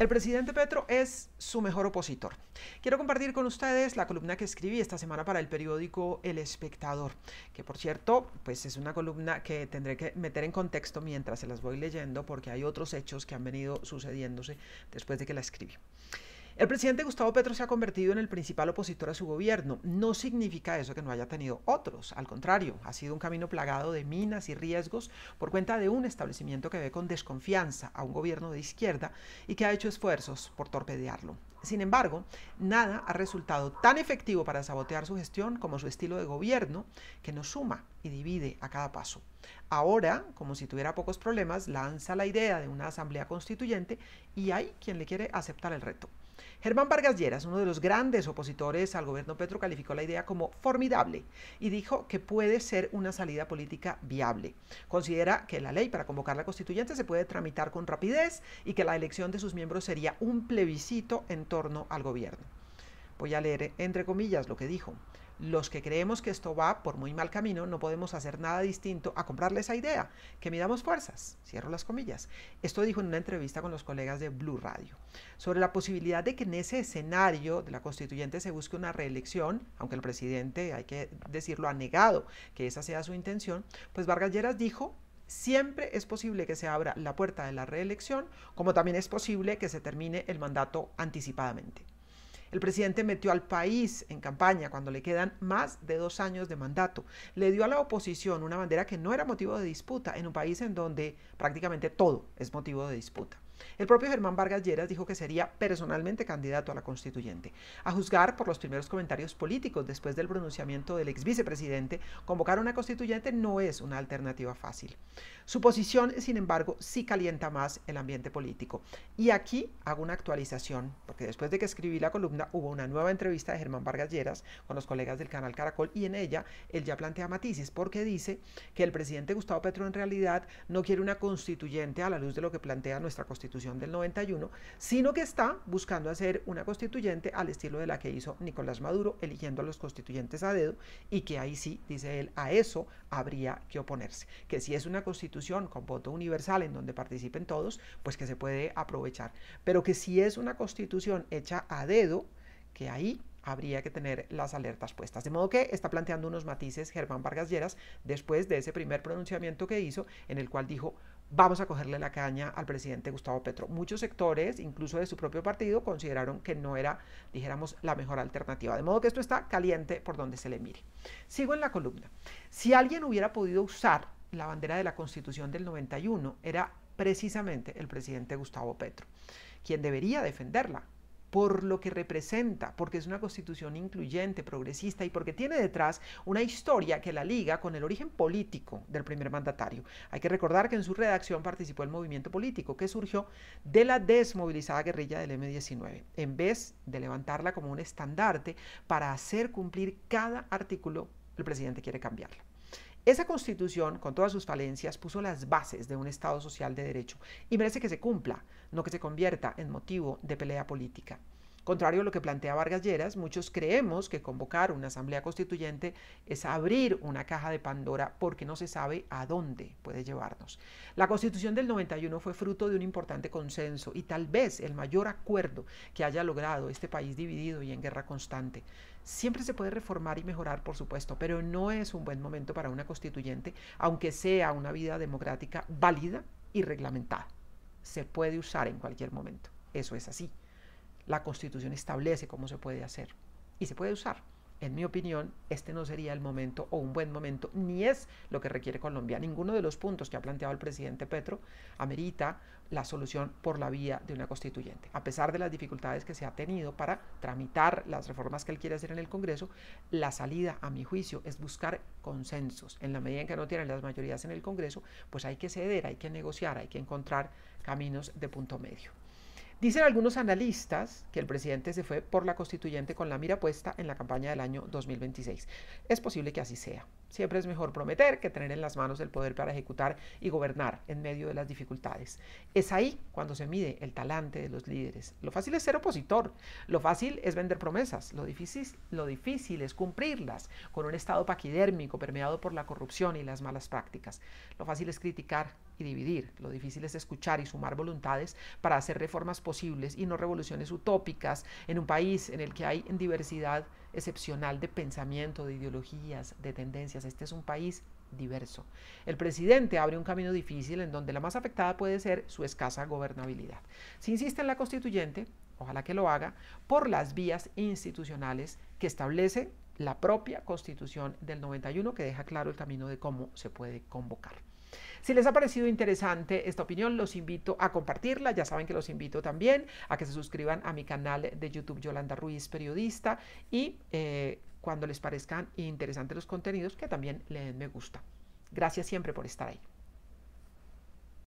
El presidente Petro es su mejor opositor. Quiero compartir con ustedes la columna que escribí esta semana para el periódico El Espectador, que por cierto, pues es una columna que tendré que meter en contexto mientras se las voy leyendo porque hay otros hechos que han venido sucediéndose después de que la escribí. El presidente Gustavo Petro se ha convertido en el principal opositor a su gobierno. No significa eso que no haya tenido otros. Al contrario, ha sido un camino plagado de minas y riesgos por cuenta de un establecimiento que ve con desconfianza a un gobierno de izquierda y que ha hecho esfuerzos por torpedearlo. Sin embargo, nada ha resultado tan efectivo para sabotear su gestión como su estilo de gobierno, que nos suma y divide a cada paso. Ahora, como si tuviera pocos problemas, lanza la idea de una asamblea constituyente y hay quien le quiere aceptar el reto. Germán Vargas Lleras, uno de los grandes opositores al gobierno Petro, calificó la idea como formidable y dijo que puede ser una salida política viable. Considera que la ley para convocar la constituyente se puede tramitar con rapidez y que la elección de sus miembros sería un plebiscito en torno al gobierno. Voy a leer entre comillas lo que dijo los que creemos que esto va por muy mal camino, no podemos hacer nada distinto a comprarle esa idea, que midamos fuerzas, cierro las comillas. Esto dijo en una entrevista con los colegas de Blue Radio. Sobre la posibilidad de que en ese escenario de la constituyente se busque una reelección, aunque el presidente, hay que decirlo, ha negado que esa sea su intención, pues Vargas Lleras dijo siempre es posible que se abra la puerta de la reelección, como también es posible que se termine el mandato anticipadamente. El presidente metió al país en campaña cuando le quedan más de dos años de mandato. Le dio a la oposición una bandera que no era motivo de disputa en un país en donde prácticamente todo es motivo de disputa. El propio Germán Vargas Lleras dijo que sería personalmente candidato a la constituyente. A juzgar por los primeros comentarios políticos después del pronunciamiento del ex vicepresidente, convocar una constituyente no es una alternativa fácil. Su posición, sin embargo, sí calienta más el ambiente político. Y aquí hago una actualización, porque después de que escribí la columna hubo una nueva entrevista de Germán Vargas Lleras con los colegas del canal Caracol y en ella él ya plantea matices porque dice que el presidente Gustavo Petro en realidad no quiere una constituyente a la luz de lo que plantea nuestra constitución Constitución del 91, sino que está buscando hacer una constituyente al estilo de la que hizo Nicolás Maduro, eligiendo a los constituyentes a dedo, y que ahí sí, dice él, a eso habría que oponerse. Que si es una constitución con voto universal en donde participen todos, pues que se puede aprovechar. Pero que si es una constitución hecha a dedo, que ahí habría que tener las alertas puestas. De modo que está planteando unos matices Germán Vargas Lleras después de ese primer pronunciamiento que hizo en el cual dijo, vamos a cogerle la caña al presidente Gustavo Petro. Muchos sectores, incluso de su propio partido, consideraron que no era, dijéramos, la mejor alternativa. De modo que esto está caliente por donde se le mire. Sigo en la columna. Si alguien hubiera podido usar la bandera de la Constitución del 91, era precisamente el presidente Gustavo Petro, quien debería defenderla por lo que representa, porque es una constitución incluyente, progresista y porque tiene detrás una historia que la liga con el origen político del primer mandatario. Hay que recordar que en su redacción participó el movimiento político que surgió de la desmovilizada guerrilla del M-19, en vez de levantarla como un estandarte para hacer cumplir cada artículo el presidente quiere cambiarlo. Esa constitución, con todas sus falencias, puso las bases de un Estado social de derecho y merece que se cumpla, no que se convierta en motivo de pelea política. Contrario a lo que plantea Vargas Lleras, muchos creemos que convocar una asamblea constituyente es abrir una caja de Pandora porque no se sabe a dónde puede llevarnos. La constitución del 91 fue fruto de un importante consenso y tal vez el mayor acuerdo que haya logrado este país dividido y en guerra constante. Siempre se puede reformar y mejorar, por supuesto, pero no es un buen momento para una constituyente, aunque sea una vida democrática válida y reglamentada. Se puede usar en cualquier momento. Eso es así. La Constitución establece cómo se puede hacer y se puede usar. En mi opinión, este no sería el momento o un buen momento, ni es lo que requiere Colombia. Ninguno de los puntos que ha planteado el presidente Petro amerita la solución por la vía de una constituyente. A pesar de las dificultades que se ha tenido para tramitar las reformas que él quiere hacer en el Congreso, la salida, a mi juicio, es buscar consensos. En la medida en que no tienen las mayorías en el Congreso, pues hay que ceder, hay que negociar, hay que encontrar caminos de punto medio. Dicen algunos analistas que el presidente se fue por la constituyente con la mira puesta en la campaña del año 2026. Es posible que así sea. Siempre es mejor prometer que tener en las manos el poder para ejecutar y gobernar en medio de las dificultades. Es ahí cuando se mide el talante de los líderes. Lo fácil es ser opositor, lo fácil es vender promesas, lo difícil, es cumplirlas con un estado paquidérmico permeado por la corrupción y las malas prácticas. Lo fácil es criticar y dividir, lo difícil es escuchar y sumar voluntades para hacer reformas posibles y no revoluciones utópicas en un país en el que hay diversidad excepcional de pensamiento, de ideologías, de tendencias. Este es un país diverso. El presidente abre un camino difícil en donde la más afectada puede ser su escasa gobernabilidad. Si insiste en la constituyente, ojalá que lo haga, por las vías institucionales que establece la propia constitución del 91 que deja claro el camino de cómo se puede convocar. Si les ha parecido interesante esta opinión, los invito a compartirla. Ya saben que los invito también a que se suscriban a mi canal de YouTube Yolanda Ruiz, periodista, y eh, cuando les parezcan interesantes los contenidos, que también le den me gusta. Gracias siempre por estar ahí.